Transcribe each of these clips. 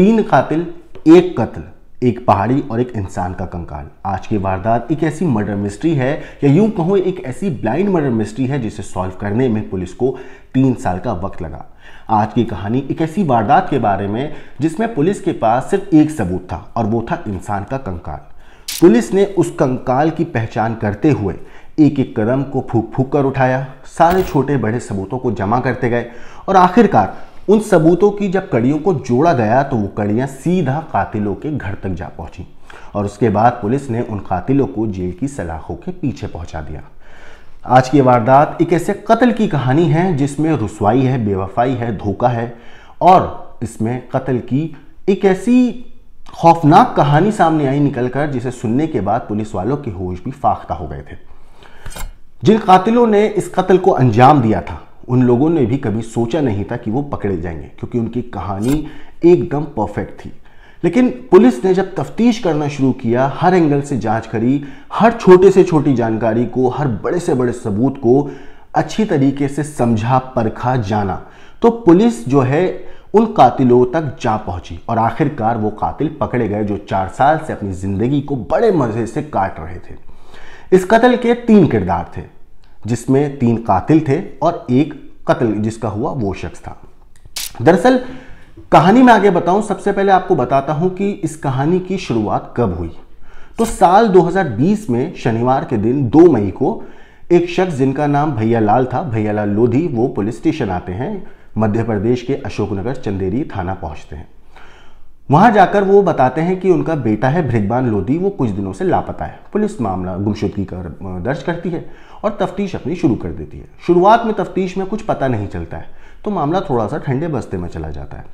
तीन कातिल एक कत्ल एक पहाड़ी और एक इंसान का कंकाल आज की वारदात एक ऐसी मर्डर मिस्ट्री है या यूं कहूं एक ऐसी ब्लाइंड मर्डर मिस्ट्री है जिसे सॉल्व करने में पुलिस को तीन साल का वक्त लगा आज की कहानी एक ऐसी वारदात के बारे में जिसमें पुलिस के पास सिर्फ एक सबूत था और वो था इंसान का कंकाल पुलिस ने उस कंकाल की पहचान करते हुए एक एक कदम को फूक फूक कर उठाया सारे छोटे बड़े सबूतों को जमा करते गए और आखिरकार उन सबूतों की जब कड़ियों को जोड़ा गया तो वो कड़ियाँ सीधा कातिलों के घर तक जा पहुंची और उसके बाद पुलिस ने उन कातिलों को जेल की सलाखों के पीछे पहुंचा दिया आज की वारदात एक ऐसे कत्ल की कहानी है जिसमें रसवाई है बेवफाई है धोखा है और इसमें कत्ल की एक ऐसी खौफनाक कहानी सामने आई निकलकर जिसे सुनने के बाद पुलिस वालों के होश भी फाख्ता हो गए थे जिन कातिलों ने इस कत्ल को अंजाम दिया था उन लोगों ने भी कभी सोचा नहीं था कि वो पकड़े जाएंगे क्योंकि उनकी कहानी एकदम परफेक्ट थी लेकिन पुलिस ने जब तफ्तीश करना शुरू किया हर एंगल से जांच करी हर छोटे से छोटी जानकारी को हर बड़े से बड़े सबूत को अच्छी तरीके से समझा परखा जाना तो पुलिस जो है उन कातिलों तक जा पहुंची और आखिरकार वो कातिल पकड़े गए जो चार साल से अपनी ज़िंदगी को बड़े मज़े से काट रहे थे इस कत्ल के तीन किरदार थे जिसमें तीन कातिल थे और एक कत्ल जिसका हुआ वो शख्स था दरअसल कहानी में आगे बताऊं सबसे पहले आपको बताता हूं कि इस कहानी की शुरुआत कब हुई तो साल 2020 में शनिवार के दिन 2 मई को एक शख्स जिनका नाम भैया लाल था भैया लाल लोधी वो पुलिस स्टेशन आते हैं मध्य प्रदेश के अशोकनगर चंदेरी थाना पहुंचते हैं वहां जाकर वो बताते हैं कि उनका बेटा है भृगवान लोधी वो कुछ दिनों से लापता है पुलिस मामला गुमशुदगी कर दर्ज करती है और तफ्तीश अपनी शुरू कर देती है शुरुआत में तफ्तीश में कुछ पता नहीं चलता है तो मामला थोड़ा सा ठंडे बस्ते में चला जाता है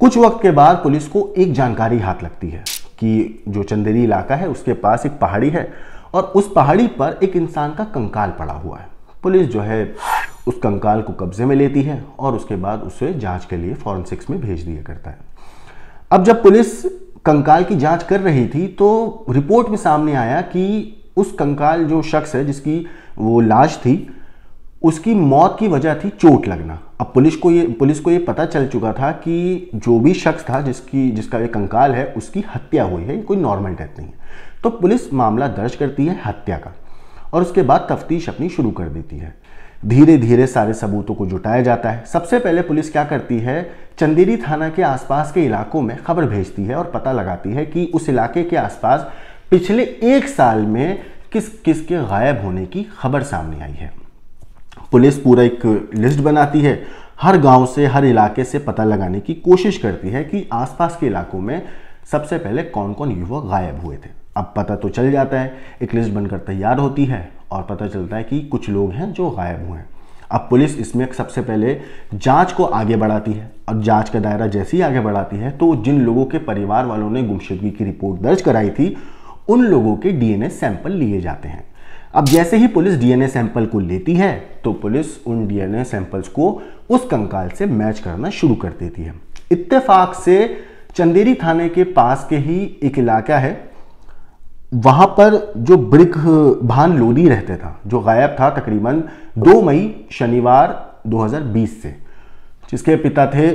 कुछ वक्त के बाद पुलिस को एक जानकारी हाथ लगती है कि जो चंदेरी इलाका है उसके पास एक पहाड़ी है और उस पहाड़ी पर एक इंसान का कंकाल पड़ा हुआ है पुलिस जो है उस कंकाल को कब्जे में लेती है और उसके बाद उसे जांच के लिए फॉरेंसिक्स में भेज दिया करता है अब जब पुलिस कंकाल की जांच कर रही थी तो रिपोर्ट में सामने आया कि उस कंकाल जो शख्स है जिसकी वो लाश थी उसकी मौत की वजह थी चोट लगना अब पुलिस को ये पुलिस को ये पता चल चुका था कि जो भी शख्स था जिसकी जिसका ये कंकाल है उसकी हत्या हुई है कोई नॉर्मल डेथ नहीं है तो पुलिस मामला दर्ज करती है हत्या का और उसके बाद तफ्तीश अपनी शुरू कर देती है धीरे धीरे सारे सबूतों को जुटाया जाता है सबसे पहले पुलिस क्या करती है चंदेरी थाना के आसपास के इलाकों में खबर भेजती है और पता लगाती है कि उस इलाके के आसपास पिछले एक साल में किस किस के गायब होने की खबर सामने आई है पुलिस पूरा एक लिस्ट बनाती है हर गांव से हर इलाके से पता लगाने की कोशिश करती है कि आसपास के इलाकों में सबसे पहले कौन कौन युवक गायब हुए थे अब पता तो चल जाता है एक लिस्ट बनकर तैयार होती है और पता चलता है कि कुछ लोग हैं जो गायब हुए हैं अब पुलिस इसमें सबसे पहले जांच को आगे बढ़ाती है और जांच का दायरा जैसे ही आगे बढ़ाती है तो जिन लोगों के परिवार वालों ने गुमशुदगी की रिपोर्ट दर्ज कराई थी उन लोगों के डीएनए सैंपल लिए जाते हैं अब जैसे ही पुलिस डीएनए सैंपल को लेती है तो पुलिस उन डीएनए सैंपल्स को उस कंकाल से मैच करना शुरू कर देती है इत्तेफाक से चंदेरी थाने के पास के ही एक इलाका है वहाँ पर जो ब्रिक भान लोधी रहते था जो गायब था तकरीबन दो मई शनिवार 2020 से जिसके पिता थे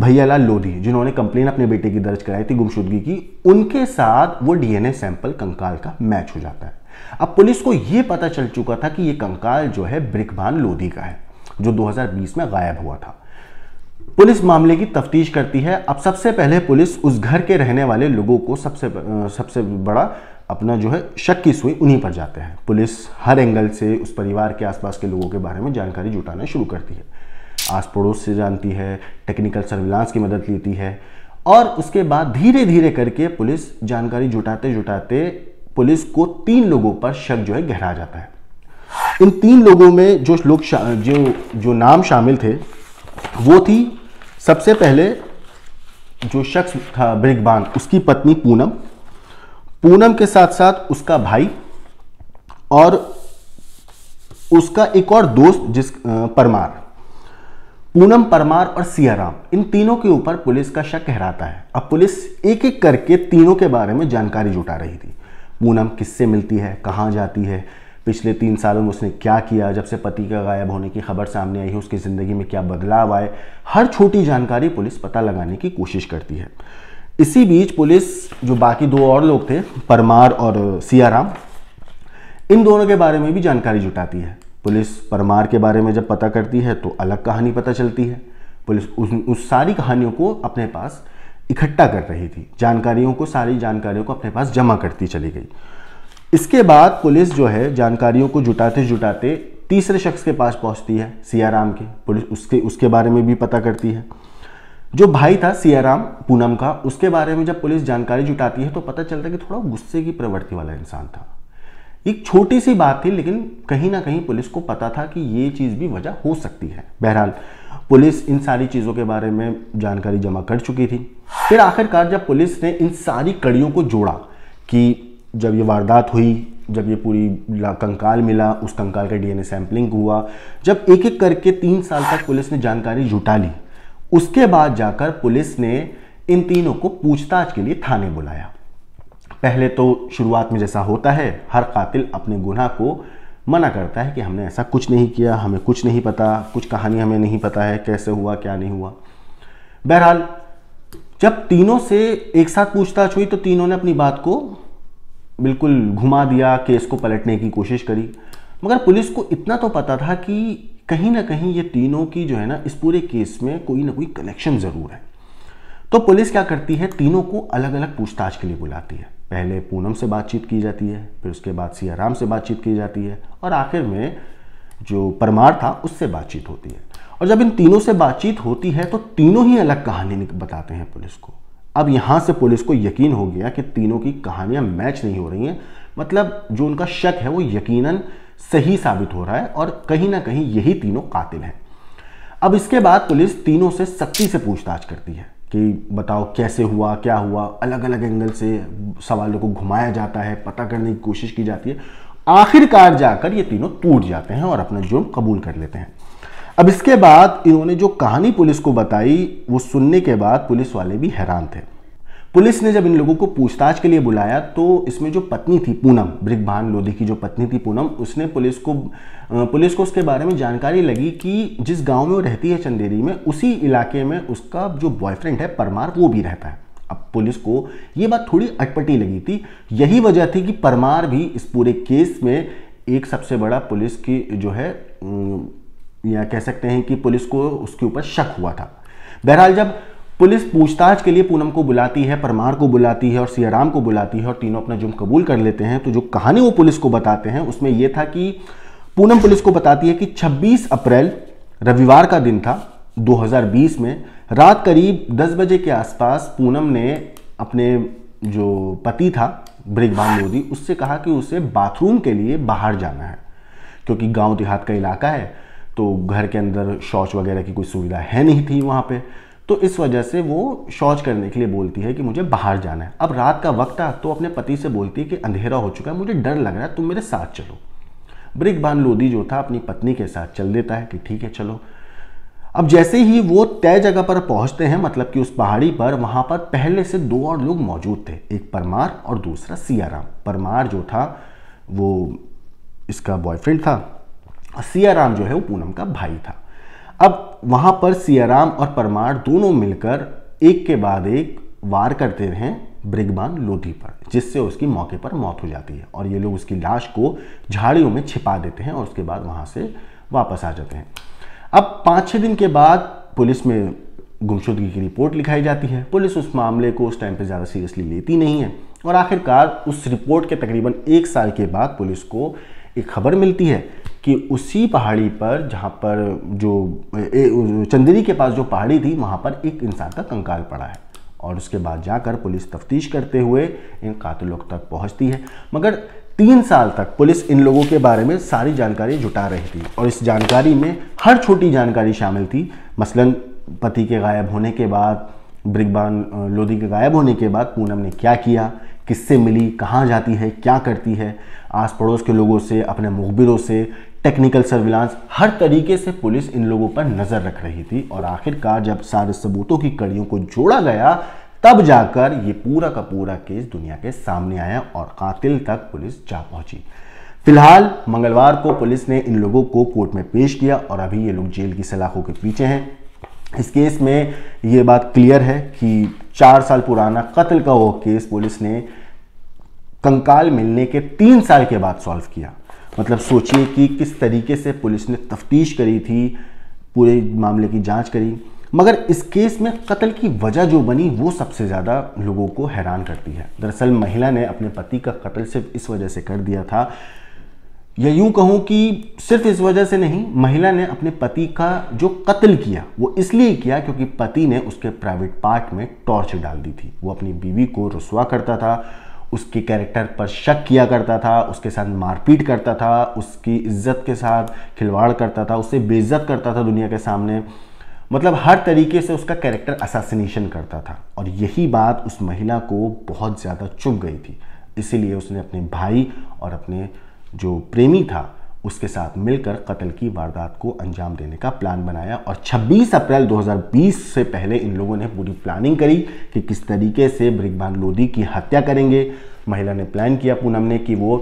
भैयालाल लोधी जिन्होंने कंप्लेन अपने बेटे की दर्ज कराई थी गुमशुदगी की उनके साथ वो डीएनए सैंपल कंकाल का मैच हो जाता है अब पुलिस को ये पता चल चुका था कि ये कंकाल जो है ब्रिकभान लोधी का है जो 2020 में गायब हुआ था पुलिस मामले की तफ्तीश करती है अब सबसे पहले पुलिस उस घर के रहने वाले लोगों को सबसे सबसे बड़ा अपना जो है शक की सुई उन्हीं पर जाते हैं पुलिस हर एंगल से उस परिवार के आसपास के लोगों के बारे में जानकारी जुटाना शुरू करती है आस पड़ोस से जानती है टेक्निकल सर्विलांस की मदद लेती है और उसके बाद धीरे धीरे करके पुलिस जानकारी जुटाते जुटाते पुलिस को तीन लोगों पर शक जो है गहरा जाता है इन तीन लोगों में जो लोग जो जो नाम शामिल थे वो थी सबसे पहले जो शख्स था ब्रिगबान उसकी पत्नी पूनम पूनम के साथ साथ उसका भाई और उसका एक और दोस्त जिस परमार पूनम परमार और सियाराम इन तीनों के ऊपर पुलिस का शक गहराता है अब पुलिस एक एक करके तीनों के बारे में जानकारी जुटा रही थी पूनम किससे मिलती है कहाँ जाती है पिछले तीन सालों में उसने क्या किया जब से पति का गायब होने की खबर सामने आई है उसकी ज़िंदगी में क्या बदलाव आए हर छोटी जानकारी पुलिस पता लगाने की कोशिश करती है इसी बीच पुलिस जो बाकी दो और लोग थे परमार और सियाराम इन दोनों के बारे में भी जानकारी जुटाती है पुलिस परमार के बारे में जब पता करती है तो अलग कहानी पता चलती है पुलिस उस, उस सारी कहानियों को अपने पास इकट्ठा कर रही थी जानकारियों को सारी जानकारियों को अपने पास जमा करती चली गई इसके बाद पुलिस जो है जानकारियों को जुटाते जुटाते तीसरे शख्स के पास पहुंचती है सियाराम के पुलिस उसके उसके बारे में भी पता करती है जो भाई था सियाराम पूनम का उसके बारे में जब पुलिस जानकारी जुटाती है तो पता चलता है कि थोड़ा गुस्से की प्रवृत्ति वाला इंसान था एक छोटी सी बात थी लेकिन कहीं ना कहीं पुलिस को पता था कि ये चीज़ भी वजह हो सकती है बहरहाल पुलिस इन सारी चीज़ों के बारे में जानकारी जमा कर चुकी थी फिर आखिरकार जब पुलिस ने इन सारी कड़ियों को जोड़ा कि जब ये वारदात हुई जब ये पूरी कंकाल मिला उस कंकाल का डीएनए सैंपलिंग हुआ जब एक एक करके तीन साल तक पुलिस ने जानकारी जुटा ली उसके बाद जाकर पुलिस ने इन तीनों को पूछताछ के लिए थाने बुलाया पहले तो शुरुआत में जैसा होता है हर कातिल अपने गुनाह को मना करता है कि हमने ऐसा कुछ नहीं किया हमें कुछ नहीं पता कुछ कहानी हमें नहीं पता है कैसे हुआ क्या नहीं हुआ बहरहाल जब तीनों से एक साथ पूछताछ हुई तो तीनों ने अपनी बात को बिल्कुल घुमा दिया केस को पलटने की कोशिश करी मगर पुलिस को इतना तो पता था कि कहीं ना कहीं ये तीनों की जो है ना इस पूरे केस में कोई ना कोई कनेक्शन ज़रूर है तो पुलिस क्या करती है तीनों को अलग अलग पूछताछ के लिए बुलाती है पहले पूनम से बातचीत की जाती है फिर उसके बाद सियाराम से बातचीत की जाती है और आखिर में जो परमार था उससे बातचीत होती है और जब इन तीनों से बातचीत होती है तो तीनों ही अलग कहानी बताते हैं पुलिस को अब यहां से पुलिस को यकीन हो गया कि तीनों की कहानियां मैच नहीं हो रही हैं मतलब जो उनका शक है वो यकीनन सही साबित हो रहा है और कहीं ना कहीं यही तीनों कातिल हैं अब इसके बाद पुलिस तीनों से सख्ती से पूछताछ करती है कि बताओ कैसे हुआ क्या हुआ अलग अलग एंगल से सवालों को घुमाया जाता है पता करने की कोशिश की जाती है आखिरकार जाकर ये तीनों टूट जाते हैं और अपना जुर्म कबूल कर लेते हैं अब इसके बाद इन्होंने जो कहानी पुलिस को बताई वो सुनने के बाद पुलिस वाले भी हैरान थे पुलिस ने जब इन लोगों को पूछताछ के लिए बुलाया तो इसमें जो पत्नी थी पूनम ब्रिगभान लोधी की जो पत्नी थी पूनम उसने पुलिस को पुलिस को उसके बारे में जानकारी लगी कि जिस गांव में वो रहती है चंदेरी में उसी इलाके में उसका जो बॉयफ्रेंड है परमार वो भी रहता है अब पुलिस को ये बात थोड़ी अटपटी लगी थी यही वजह थी कि परमार भी इस पूरे केस में एक सबसे बड़ा पुलिस की जो है या कह सकते हैं कि पुलिस को उसके ऊपर शक हुआ था बहरहाल जब पुलिस पूछताछ के लिए पूनम को बुलाती है परमार को बुलाती है और सियाराम को बुलाती है और तीनों अपना जुर्म कबूल कर लेते हैं तो जो कहानी वो पुलिस को बताते हैं उसमें यह था कि पूनम पुलिस को बताती है कि 26 अप्रैल रविवार का दिन था 2020 में रात करीब 10 बजे के आसपास पूनम ने अपने जो पति था ब्रिगवान मोदी उससे कहा कि उसे बाथरूम के लिए बाहर जाना है क्योंकि गांव देहात का इलाका है तो घर के अंदर शौच वगैरह की कोई सुविधा है नहीं थी वहाँ पे तो इस वजह से वो शौच करने के लिए बोलती है कि मुझे बाहर जाना है अब रात का वक्त था तो अपने पति से बोलती है कि अंधेरा हो चुका है मुझे डर लग रहा है तुम मेरे साथ चलो बान लोधी जो था अपनी पत्नी के साथ चल देता है कि ठीक है चलो अब जैसे ही वो तय जगह पर पहुंचते हैं मतलब कि उस पहाड़ी पर वहां पर पहले से दो और लोग मौजूद थे एक परमार और दूसरा सियाराम परमार जो था वो इसका बॉयफ्रेंड था और सियाराम जो है वो पूनम का भाई था अब वहाँ पर सियाराम और परमार दोनों मिलकर एक के बाद एक वार करते रहे ब्रिगबान लोधी पर जिससे उसकी मौके पर मौत हो जाती है और ये लोग उसकी लाश को झाड़ियों में छिपा देते हैं और उसके बाद वहाँ से वापस आ जाते हैं अब पाँच छः दिन के बाद पुलिस में गुमशुदगी की रिपोर्ट लिखाई जाती है पुलिस उस मामले को उस टाइम पर ज़्यादा सीरियसली लेती नहीं है और आखिरकार उस रिपोर्ट के तकरीबन एक साल के बाद पुलिस को एक खबर मिलती है कि उसी पहाड़ी पर जहाँ पर जो चंदेरी के पास जो पहाड़ी थी वहाँ पर एक इंसान का कंकाल पड़ा है और उसके बाद जाकर पुलिस तफ्तीश करते हुए इन कातिलों तक पहुँचती है मगर तीन साल तक पुलिस इन लोगों के बारे में सारी जानकारी जुटा रही थी और इस जानकारी में हर छोटी जानकारी शामिल थी मसलन पति के गायब होने के बाद ब्रिगबान लोधी के गायब होने के बाद पूनम ने क्या किया किससे मिली कहाँ जाती है क्या करती है आस पड़ोस के लोगों से अपने मुखबिरों से टेक्निकल सर्विलांस हर तरीके से पुलिस इन लोगों पर नज़र रख रही थी और आखिरकार जब सारे सबूतों की कड़ियों को जोड़ा गया तब जाकर ये पूरा का पूरा केस दुनिया के सामने आया और कातिल तक पुलिस जा पहुंची फिलहाल मंगलवार को पुलिस ने इन लोगों को कोर्ट में पेश किया और अभी ये लोग जेल की सलाखों के पीछे हैं इस केस में ये बात क्लियर है कि चार साल पुराना कत्ल का वो केस पुलिस ने कंकाल मिलने के तीन साल के बाद सॉल्व किया मतलब सोचिए कि किस तरीके से पुलिस ने तफ्तीश करी थी पूरे मामले की जांच करी मगर इस केस में कत्ल की वजह जो बनी वो सबसे ज़्यादा लोगों को हैरान करती है दरअसल महिला ने अपने पति का कत्ल सिर्फ इस वजह से कर दिया था या यूं कहूं कि सिर्फ इस वजह से नहीं महिला ने अपने पति का जो कत्ल किया वो इसलिए किया क्योंकि पति ने उसके प्राइवेट पार्ट में टॉर्च डाल दी थी वो अपनी बीवी को रसुआ करता था उसके कैरेक्टर पर शक किया करता था उसके साथ मारपीट करता था उसकी इज्जत के साथ खिलवाड़ करता था उससे बेइज्जत करता था दुनिया के सामने मतलब हर तरीके से उसका कैरेक्टर असासिनेशन करता था और यही बात उस महिला को बहुत ज़्यादा चुभ गई थी इसीलिए उसने अपने भाई और अपने जो प्रेमी था उसके साथ मिलकर कत्ल की वारदात को अंजाम देने का प्लान बनाया और 26 अप्रैल 2020 से पहले इन लोगों ने पूरी प्लानिंग करी कि किस तरीके से ब्रिगबान लोधी की हत्या करेंगे महिला ने प्लान किया पूनम ने कि वो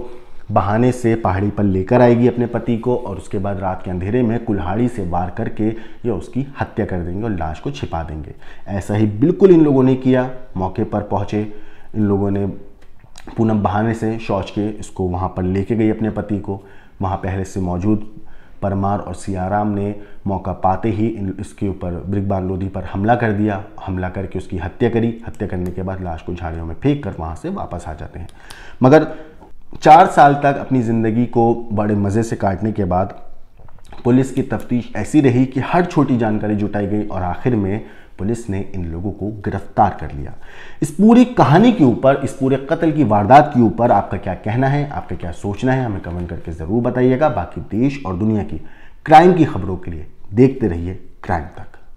बहाने से पहाड़ी पर लेकर आएगी अपने पति को और उसके बाद रात के अंधेरे में कुल्हाड़ी से वार करके या उसकी हत्या कर देंगे और लाश को छिपा देंगे ऐसा ही बिल्कुल इन लोगों ने किया मौके पर पहुँचे इन लोगों ने पूनम बहाने से शौच के इसको वहाँ पर लेके गई अपने पति को वहाँ पहले से मौजूद परमार और सियाराम ने मौका पाते ही इन इसके ऊपर ब्रिगबान लोधी पर हमला कर दिया हमला करके उसकी हत्या करी हत्या करने के बाद लाश को झाड़ियों में फेंक कर वहाँ से वापस आ जाते हैं मगर चार साल तक अपनी ज़िंदगी को बड़े मज़े से काटने के बाद पुलिस की तफ्तीश ऐसी रही कि हर छोटी जानकारी जुटाई गई और आखिर में पुलिस ने इन लोगों को गिरफ्तार कर लिया इस पूरी कहानी के ऊपर इस पूरे कत्ल की वारदात के ऊपर आपका क्या कहना है आपका क्या सोचना है हमें कमेंट करके ज़रूर बताइएगा बाकी देश और दुनिया की क्राइम की खबरों के लिए देखते रहिए क्राइम तक